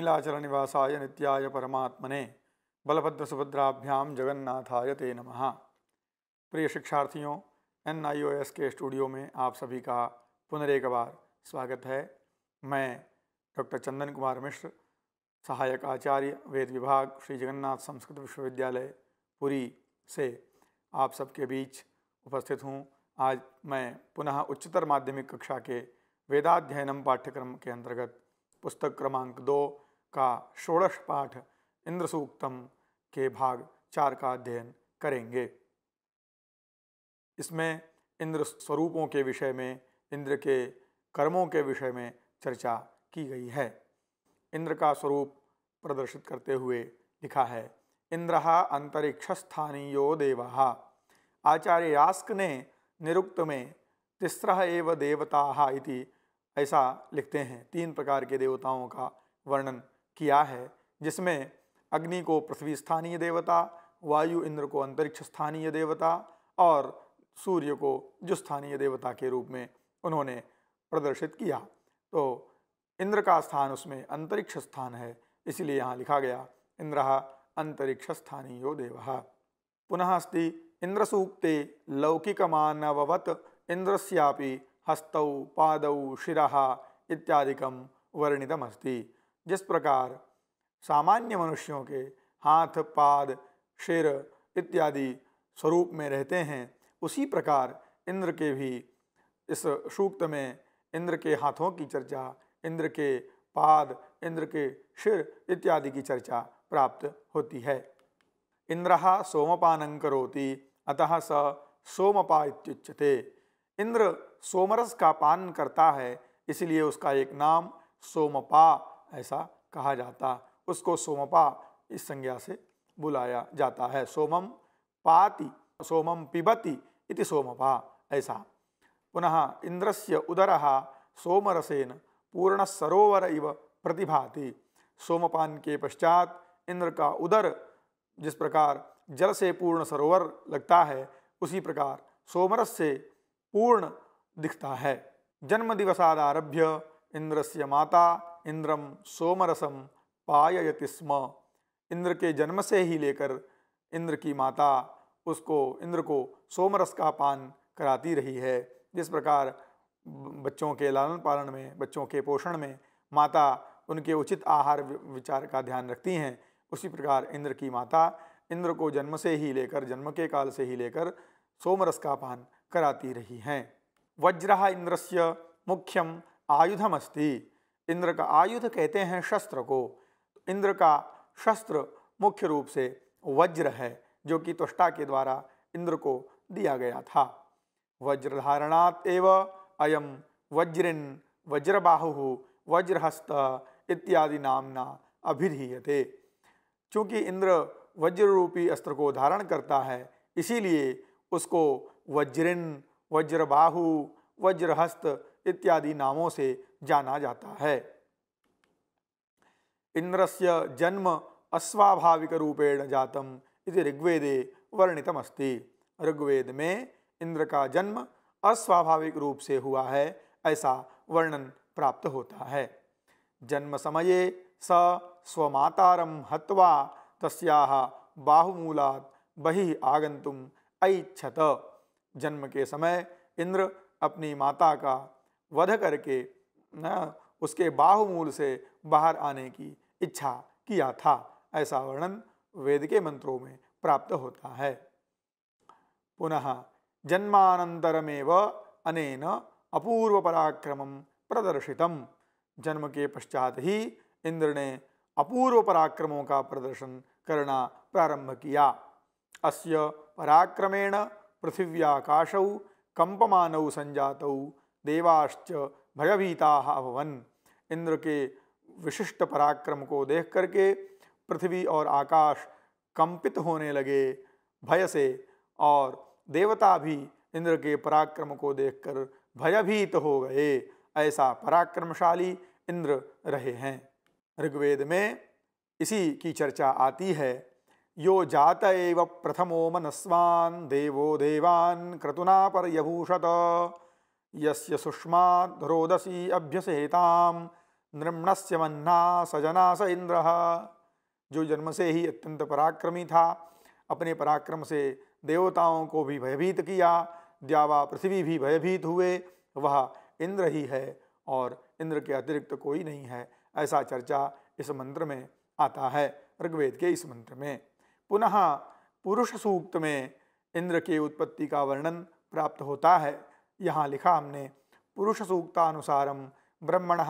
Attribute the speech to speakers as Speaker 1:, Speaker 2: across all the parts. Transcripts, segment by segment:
Speaker 1: नीलाचल निवासाय निय परमात्मने बलभद्र सुभद्राभ्याम जगन्नाथाय ते नम प्रिय शिक्षार्थियों एन आई ओ एस के स्टूडियो में आप सभी का पुनरेक बार स्वागत है मैं डॉक्टर चंदन कुमार मिश्र सहायक आचार्य वेद विभाग श्री जगन्नाथ संस्कृत विश्वविद्यालय पुरी से आप सबके बीच उपस्थित हूँ आज मैं पुनः उच्चतर माध्यमिक कक्षा के वेदाध्ययनम पाठ्यक्रम के अंतर्गत पुस्तक क्रमांक दो का षोड़श पाठ इंद्र सूक्तम के भाग चार का अध्ययन करेंगे इसमें इंद्र स्वरूपों के विषय में इंद्र के कर्मों के विषय में चर्चा की गई है इंद्र का स्वरूप प्रदर्शित करते हुए लिखा है इंद्र अंतरिक्ष स्थानीय देव आचार्य यास्क ने निरुक्त में तिस्रह एव देवता ऐसा लिखते हैं तीन प्रकार के देवताओं का वर्णन किया है जिसमें अग्नि को पृथ्वी स्थानीय देवता वायु इंद्र को अंतरिक्ष स्थानीय देवता और सूर्य को जो स्थानीय देवता के रूप में उन्होंने प्रदर्शित किया तो इंद्र का स्थान उसमें अंतरिक्ष स्थान है इसलिए यहाँ लिखा गया इंद्र अंतरिक्ष स्थानीय देव पुनः अस्ति लौकिक मानववत इंद्रस्यापि हस्तौ पादौ शिरा इत्यादिकं वर्णितमस्ति जिस प्रकार सामान्य मनुष्यों के हाथ पाद शिर इत्यादि स्वरूप में रहते हैं उसी प्रकार इंद्र के भी इस सूक्त में इंद्र के हाथों की चर्चा इंद्र के पाद इंद्र के शिर इत्यादि की चर्चा प्राप्त होती है इंद्र सोमपान करोति अतः स सोमपा इत्युच्यते इंद्र सोमरस का पान करता है इसलिए उसका एक नाम सोमपा ऐसा कहा जाता उसको सोमपा इस संज्ञा से बुलाया जाता है सोमम पाति सोमम पिबति इति सोमपा ऐसा पुनः इंद्रस्य उदर सोमरसेन पूर्ण सरोवर इव प्रतिभाति सोमपान के पश्चात इंद्र का उदर जिस प्रकार जल से पूर्ण सरोवर लगता है उसी प्रकार सोमरस से पूर्ण दिखता है जन्मदिवसादारभ्य इंद्रस्य इंद्र से माता इंद्रम सोमरसम पाययति स्म इंद्र के जन्म से ही लेकर इंद्र की माता उसको इंद्र को सोमरस का पान कराती रही है जिस प्रकार बच्चों के लालन पालन में बच्चों के पोषण में माता उनके उचित आहार विचार का ध्यान रखती हैं उसी प्रकार इंद्र की माता इंद्र को जन्म से ही लेकर जन्म के काल से ही लेकर सोमरस का पान कराती रही हैं वज्र इंद्रस्य मुख्यम आयुधमस्ति इंद्र का आयुध कहते हैं शस्त्र को इंद्र का शस्त्र मुख्य रूप से वज्र है जो कि तुष्टा के द्वारा इंद्र को दिया गया था वज्रधारणात एव अयम वज्रिन वज्रबाहु वज्रहस्त इत्यादि नामना अभिधीयते चूँकि इंद्र वज्र रूपी अस्त्र को धारण करता है इसीलिए उसको वज्रिन वज्रबाहु वज्रहस्त इत्यादि नामों से जाना जाता है इंद्रस्य जन्म अस्वाभाविक रूपेण जातम इति ऋग्वेदे अस्ति ऋग्वेद में इंद्र का जन्म अस्वाभाविक रूप से हुआ है ऐसा वर्णन प्राप्त होता है जन्म समय स स्वमातारं हत्वा तस्याः बाहुमूला बहि आगंतुम ऐच्छत जन्म के समय इंद्र अपनी माता का वध करके उसके बाहुमूल से बाहर आने की इच्छा किया था ऐसा वर्णन वेद के मंत्रों में प्राप्त होता है पुनः जन्मानंतरमेव अनेन अपूर्व पराक्रम प्रदर्शितम जन्म के पश्चात ही इंद्र ने अपूर्व पराक्रमों का प्रदर्शन करना प्रारंभ किया अस्य पराक्रमेण पृथिव्याकाशौ कंपमानौ संजातौ देवाश्च भयभीता अभवन इंद्र के विशिष्ट पराक्रम को देख करके पृथ्वी और आकाश कंपित होने लगे भय से और देवता भी इंद्र के पराक्रम को देखकर भयभीत हो गए ऐसा पराक्रमशाली इंद्र रहे हैं ऋग्वेद में इसी की चर्चा आती है यो जात एव प्रथमो मनस्वान देवो देवान क्रतुना पर यभूषत यस्य सुष्माद्रोदसी अभ्यसेताम से मन्ना सजना स इंद्र जो जन्म से ही अत्यंत पराक्रमी था अपने पराक्रम से देवताओं को भी भयभीत किया द्यावा पृथ्वी भी भयभीत हुए वह इंद्र ही है और इंद्र के अतिरिक्त कोई नहीं है ऐसा चर्चा इस मंत्र में आता है ऋग्वेद के इस मंत्र में पुनः पुरुष सूक्त में इंद्र के उत्पत्ति का वर्णन प्राप्त होता है यहाँ लिखा हमने पुरुष सूक्तानुसारम ब्रह्मण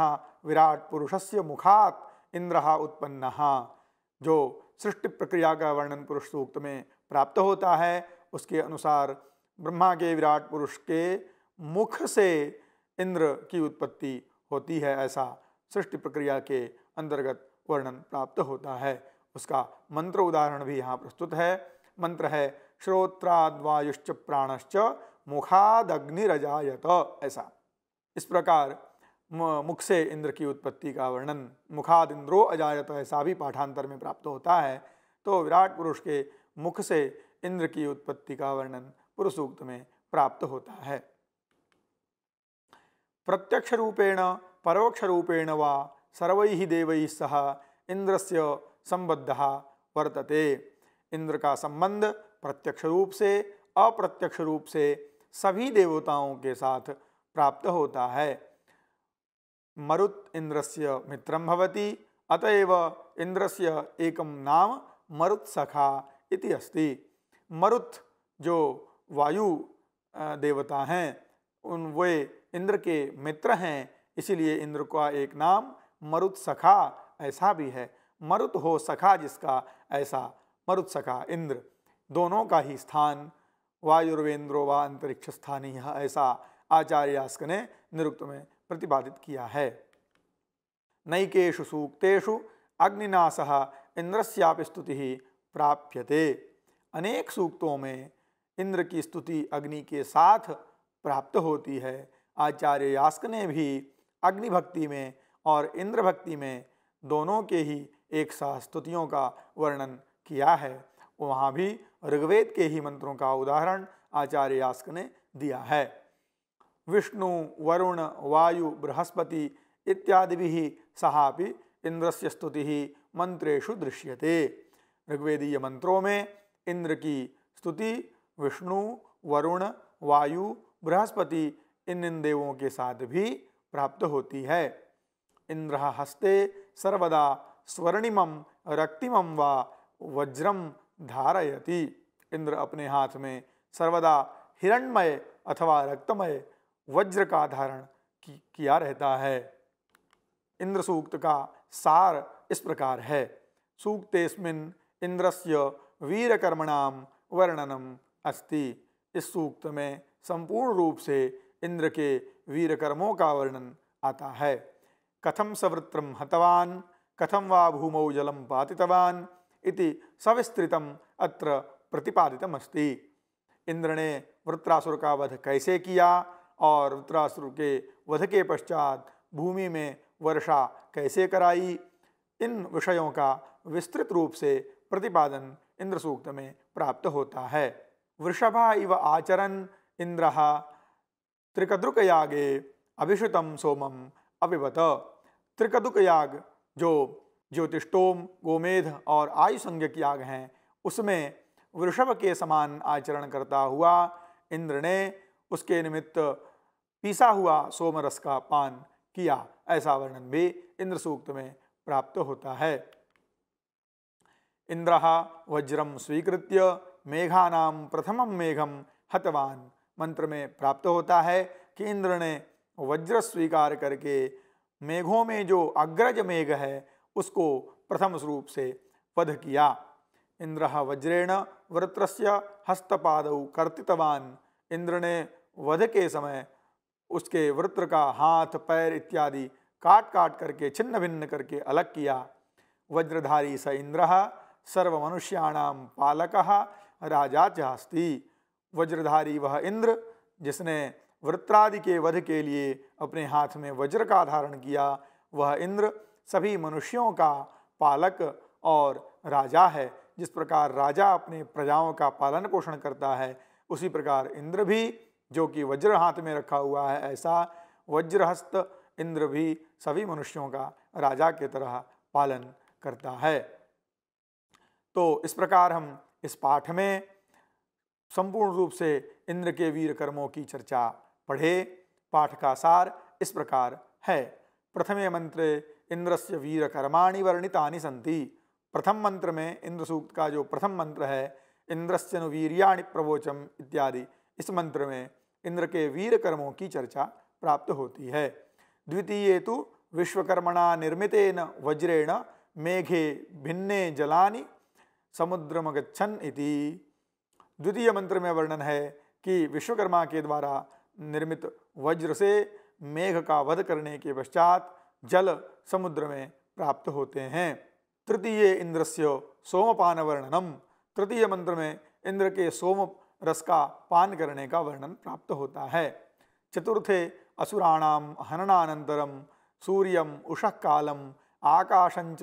Speaker 1: विराट पुरुष से मुखात इंद्र उत्पन्न जो सृष्टि प्रक्रिया का वर्णन पुरुष सूक्त में प्राप्त होता है उसके अनुसार ब्रह्मा के विराट पुरुष के मुख से इंद्र की उत्पत्ति होती है ऐसा सृष्टि प्रक्रिया के अंतर्गत वर्णन प्राप्त होता है उसका मंत्र उदाहरण भी यहाँ प्रस्तुत है मंत्र है श्रोत्राद्वायुश्च प्राणश्च मुखादग्निजात ऐसा इस प्रकार मुख से इंद्र की उत्पत्ति का वर्णन मुखाद इंद्रो अजायत ऐसा भी पाठांतर में प्राप्त होता है तो विराट पुरुष के मुख से इंद्र की उत्पत्ति का वर्णन पुरुषोक्त में प्राप्त होता है प्रत्यक्ष रूपेण परोक्ष रूपेण व सर्व देव सह इंद्र से संबद्ध वर्तते इंद्र का संबंध प्रत्यक्ष रूप से अप्रत्यक्ष रूप से सभी देवताओं के साथ प्राप्त होता है मरुत इंद्र से मित्र भवती अतएव इंद्र से एकम नाम मरुत सखा इति अस्ति मरुत जो वायु देवता हैं उन वे इंद्र के मित्र हैं इसीलिए इंद्र का एक नाम मरुत सखा ऐसा भी है मरुत हो सखा जिसका ऐसा मरुत सखा इंद्र दोनों का ही स्थान वायुर्वेंद्रो व अंतरिक्ष स्थानीय ऐसा आचार्यास्क ने निरुक्त में प्रतिपादित किया है नैकेशु सूक्तेषु अग्निनाश इंद्रस्यापि स्तुति प्राप्यते अनेक सूक्तों में इंद्र की स्तुति अग्नि के साथ प्राप्त होती है आचार्य यास्क ने भी अग्नि भक्ति में और इंद्र भक्ति में दोनों के ही एक साथ स्तुतियों का वर्णन किया है वहाँ भी ऋग्वेद के ही मंत्रों का उदाहरण आचार्य यास्क ने दिया है विष्णु वरुण वायु बृहस्पति इत्यादि भी सहापि इंद्रस्य स्तुति मंत्रेशु दृश्यते ऋग्वेदीय मंत्रों में इंद्र की स्तुति विष्णु वरुण वायु बृहस्पति इन इन देवों के साथ भी प्राप्त होती है इंद्र हस्ते सर्वदा स्वर्णिम रक्तिम व वज्रम धारयति इंद्र अपने हाथ में सर्वदा हिरणमय अथवा रक्तमय वज्र का धारण कि, किया रहता है इंद्र सूक्त का सार इस प्रकार है सूक्तेस्मिन इंद्रस्य वीरकर्मणाम वर्णनम अस्ति इस सूक्त में संपूर्ण रूप से इंद्र के वीरकर्मों का वर्णन आता है कथम सवृत्रम हतवान कथम वा भूमौ जलम पातितवान इति सविस्तृत अत्र प्रतिपादितम अस्ति इंद्र ने वृत्रासुर का वध कैसे किया और वृत्रासुर के वध के पश्चात भूमि में वर्षा कैसे कराई इन विषयों का विस्तृत रूप से प्रतिपादन इंद्र सूक्त में प्राप्त होता है वृषभा इव आचरन इंद्र यागे अभिषुतम सोमम अभिवत त्रिकदुक याग जो ज्योतिष्टोम गोमेध और आयुसंज्ञक याग हैं उसमें वृषभ के समान आचरण करता हुआ इंद्र ने उसके निमित्त पीसा हुआ सोमरस का पान किया ऐसा वर्णन भी इंद्र सूक्त में प्राप्त होता है इंद्र वज्रम स्वीकृत मेघा प्रथम मेघम हतवान मंत्र में प्राप्त होता है कि इंद्र ने वज्र स्वीकार करके मेघों में जो अग्रज मेघ है उसको प्रथम स्वरूप से वध किया इंद्र वज्रेण वृत्र हस्तपाद कर्तितवान इंद्र ने वध के समय उसके वृत्र का हाथ पैर इत्यादि काट काट करके छिन्न भिन्न करके अलग किया वज्रधारी स इंद्र सर्वमनुष्याणाम पालक राजा चास्ति वज्रधारी वह इंद्र जिसने वृत्रादि के वध के लिए अपने हाथ में वज्र का धारण किया वह इंद्र सभी मनुष्यों का पालक और राजा है जिस प्रकार राजा अपने प्रजाओं का पालन पोषण करता है उसी प्रकार इंद्र भी जो कि वज्र हाथ में रखा हुआ है ऐसा वज्रहस्त इंद्र भी सभी मनुष्यों का राजा के तरह पालन करता है तो इस प्रकार हम इस पाठ में संपूर्ण रूप से इंद्र के वीर कर्मों की चर्चा पढ़े पाठ का सार इस प्रकार है प्रथमे मंत्रे इंद्र से वीर कर्माणी वर्णिता सी प्रथम मंत्र में इंद्र सूक्त का जो प्रथम मंत्र है इंद्रस्यनुवीरियाणि प्रवोचम इत्यादि इस मंत्र में इंद्र के वीर कर्मों की चर्चा प्राप्त होती है द्वितीय तो विश्वकर्मणा निर्मित वज्रेण मेघे भिन्ने जलानी समुद्रम इति द्वितीय मंत्र में वर्णन है कि विश्वकर्मा के द्वारा निर्मित वज्र से मेघ का वध करने के पश्चात जल समुद्र में प्राप्त होते हैं तृतीय इंद्रस्य सोमपान वर्णनम तृतीय मंत्र में इंद्र के सोम रस का पान करने का वर्णन प्राप्त होता है चतुर्थे असुराणाम हननानंतरम सूर्य उषह कालम आकाशंच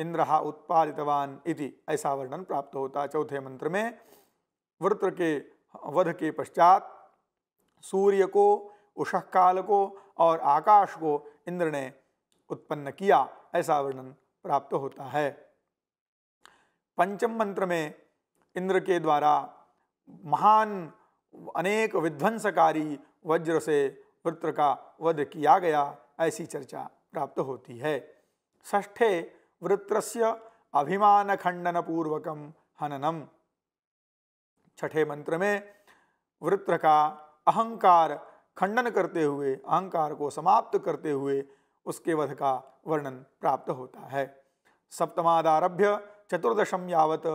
Speaker 1: इंद्र उत्पादितवान इति ऐसा वर्णन प्राप्त होता है चौथे मंत्र में वृत्र के वध के पश्चात सूर्य को उषः काल को और आकाश को इंद्र ने उत्पन्न किया ऐसा वर्णन प्राप्त होता है पंचम मंत्र में इंद्र के द्वारा महान अनेक विध्वंसकारी वज्र से वृत्र का वध किया गया ऐसी चर्चा प्राप्त होती है ष्ठे वृत्र से अभिमान खंडन पूर्वकम हननम छठे मंत्र में वृत्र का अहंकार खंडन करते हुए अहंकार को समाप्त करते हुए उसके वध का वर्णन प्राप्त होता है सप्तमादारभ्य चतुर्दशम यावत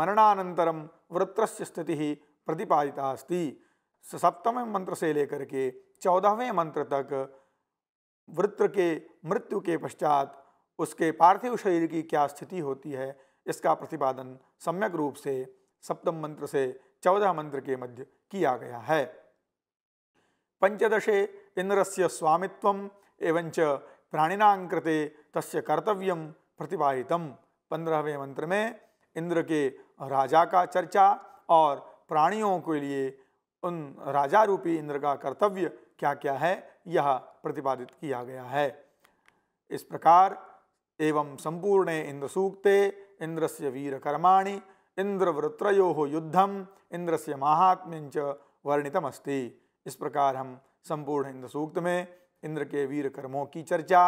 Speaker 1: मरणानंतरम वृत्र स्थिति प्रतिपादिता अस्ती सप्तमें मंत्र से लेकर के चौदहवें मंत्र तक वृत्र के मृत्यु के पश्चात उसके पार्थिव शरीर की क्या स्थिति होती है इसका प्रतिपादन सम्यक रूप से सप्तम मंत्र से चौदह मंत्र के मध्य किया गया है पंचदशे इंद्रस्य स्वामित्व एवं च कृते तस् कर्तव्य प्रतिपादित पंद्रहवें मंत्र में इंद्र के राजा का चर्चा और प्राणियों के लिए उन राजा रूपी इंद्र का कर्तव्य क्या क्या है यह प्रतिपादित किया गया है इस प्रकार एवं संपूर्णे इंद्र सूक्ते इंद्र से वीरकर्मा इंद्रवृत्रो युद्धम इंद्र से महात्म्य वर्णितमस्ति इस प्रकार हम संपूर्ण इंद्र सूक्त में इंद्र के वीर कर्मों की चर्चा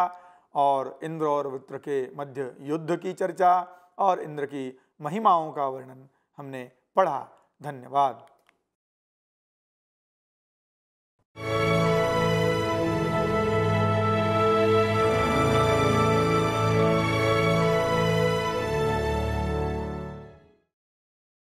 Speaker 1: और इंद्र और वृत्र के मध्य युद्ध की चर्चा और इंद्र की महिमाओं का वर्णन हमने पढ़ा धन्यवाद